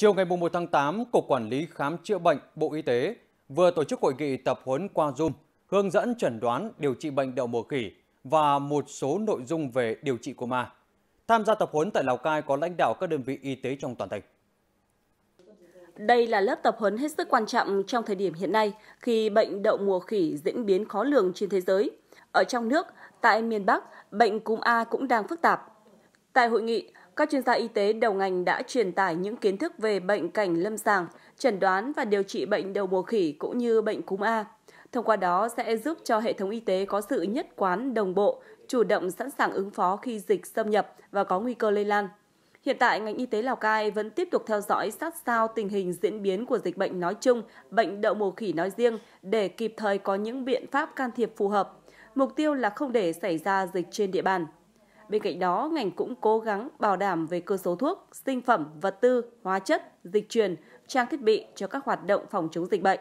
Chiều ngày 1 tháng 8, Cục Quản lý Khám chữa bệnh Bộ Y tế vừa tổ chức hội nghị tập huấn qua Zoom hướng dẫn chẩn đoán điều trị bệnh đậu mùa khỉ và một số nội dung về điều trị của ma. Tham gia tập huấn tại Lào Cai có lãnh đạo các đơn vị y tế trong toàn tỉnh. Đây là lớp tập huấn hết sức quan trọng trong thời điểm hiện nay khi bệnh đậu mùa khỉ diễn biến khó lường trên thế giới. Ở trong nước, tại miền Bắc, bệnh cúm A cũng đang phức tạp. Tại hội nghị, các chuyên gia y tế đầu ngành đã truyền tải những kiến thức về bệnh cảnh lâm sàng, chẩn đoán và điều trị bệnh đầu mùa khỉ cũng như bệnh cúm A. Thông qua đó sẽ giúp cho hệ thống y tế có sự nhất quán đồng bộ, chủ động sẵn sàng ứng phó khi dịch xâm nhập và có nguy cơ lây lan. Hiện tại, ngành y tế Lào Cai vẫn tiếp tục theo dõi sát sao tình hình diễn biến của dịch bệnh nói chung, bệnh đậu mùa khỉ nói riêng để kịp thời có những biện pháp can thiệp phù hợp. Mục tiêu là không để xảy ra dịch trên địa bàn. Bên cạnh đó, ngành cũng cố gắng bảo đảm về cơ số thuốc, sinh phẩm, vật tư, hóa chất, dịch truyền, trang thiết bị cho các hoạt động phòng chống dịch bệnh.